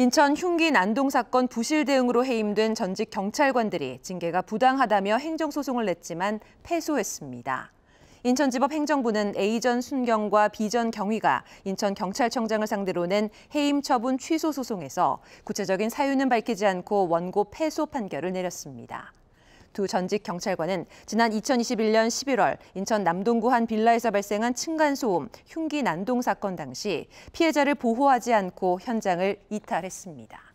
인천 흉기 난동 사건 부실 대응으로 해임된 전직 경찰관들이 징계가 부당하다며 행정소송을 냈지만 패소했습니다. 인천지법 행정부는 A전 순경과 B전 경위가 인천경찰청장을 상대로 낸 해임 처분 취소 소송에서 구체적인 사유는 밝히지 않고 원고 패소 판결을 내렸습니다. 두 전직 경찰관은 지난 2021년 11월 인천 남동구 한 빌라에서 발생한 층간소음 흉기 난동 사건 당시 피해자를 보호하지 않고 현장을 이탈했습니다.